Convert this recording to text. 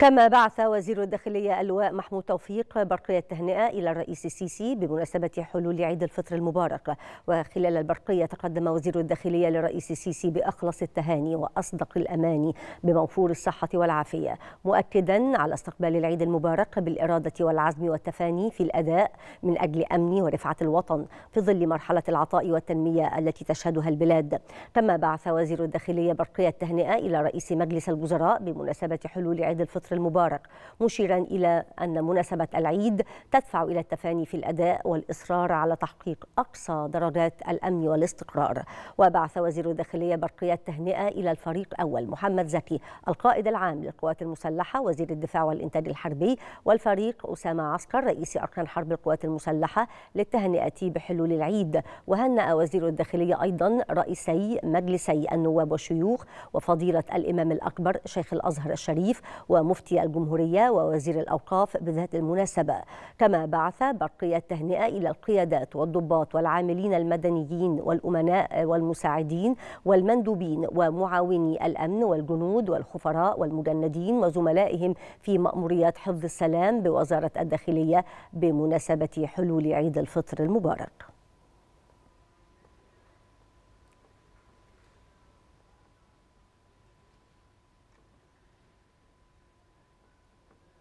كما بعث وزير الداخلية اللواء محمود توفيق برقية تهنئة إلى الرئيس السيسي بمناسبة حلول عيد الفطر المبارك وخلال البرقية تقدم وزير الداخلية للرئيس السيسي بأخلص التهاني وأصدق الأماني بموفور الصحة والعافية مؤكدا على استقبال العيد المبارك بالإرادة والعزم والتفاني في الأداء من أجل أمن ورفعة الوطن في ظل مرحلة العطاء والتنمية التي تشهدها البلاد كما بعث وزير الداخلية برقية تهنئة إلى رئيس مجلس الوزراء بمناسبة حلول عيد الفطر العصر المبارك مشيرا إلى أن مناسبة العيد تدفع إلى التفاني في الأداء والإصرار على تحقيق أقصى درجات الأمن والاستقرار وبعث وزير الداخلية برقيه تهنئة إلى الفريق أول محمد زكي القائد العام للقوات المسلحة وزير الدفاع والإنتاج الحربي والفريق أسامة عسكر رئيس أركان حرب القوات المسلحة للتهنئة بحلول العيد وهنأ وزير الداخلية أيضا رئيسي مجلسي النواب والشيوخ وفضيلة الإمام الأكبر شيخ الأزهر الشريف ومفتي مفتي الجمهورية ووزير الأوقاف بذات المناسبة كما بعث برقية تهنئة إلى القيادات والضباط والعاملين المدنيين والأمناء والمساعدين والمندوبين ومعاوني الأمن والجنود والخفراء والمجندين وزملائهم في مأموريات حفظ السلام بوزارة الداخلية بمناسبة حلول عيد الفطر المبارك